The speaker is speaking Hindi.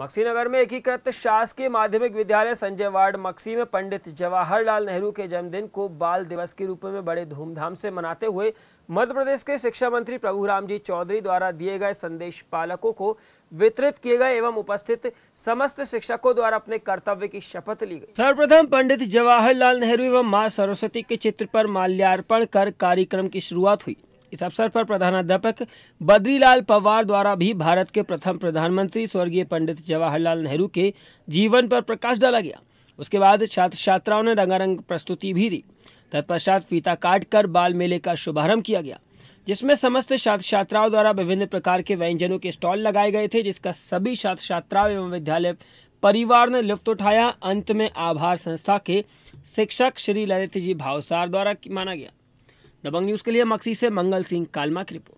मक्सी नगर में एकीकृत शासकीय माध्यमिक विद्यालय संजय वार्ड मक्सी में पंडित जवाहरलाल नेहरू के जन्मदिन को बाल दिवस के रूप में बड़े धूमधाम से मनाते हुए मध्य प्रदेश के शिक्षा मंत्री राम जी चौधरी द्वारा दिए गए संदेश पालकों को वितरित किए गए एवं उपस्थित समस्त शिक्षकों द्वारा अपने कर्तव्य की शपथ ली गई सर्वप्रथम पंडित जवाहरलाल नेहरू एवं माँ सरस्वती के चित्र पर माल्यार्पण कर कार्यक्रम की शुरुआत हुई इस अवसर पर प्रधानाध्यापक बद्रीलाल पवार द्वारा भी भारत के प्रथम प्रधानमंत्री स्वर्गीय पंडित जवाहरलाल नेहरू के जीवन पर प्रकाश डाला गया उसके बाद छात्र छात्राओं ने रंगारंग प्रस्तुति भी दी तत्पश्चात फीता काट कर बाल मेले का शुभारंभ किया गया जिसमें समस्त छात्र छात्राओं द्वारा विभिन्न प्रकार के व्यंजनों के स्टॉल लगाए गए थे जिसका सभी छात्र छात्राओं एवं विद्यालय परिवार ने लुफ्त उठाया अंत में आभार संस्था के शिक्षक श्री ललित जी भावसार द्वारा माना गया दबंग न्यूज़ के लिए मक्सी से मंगल सिंह कालमा की रिपोर्ट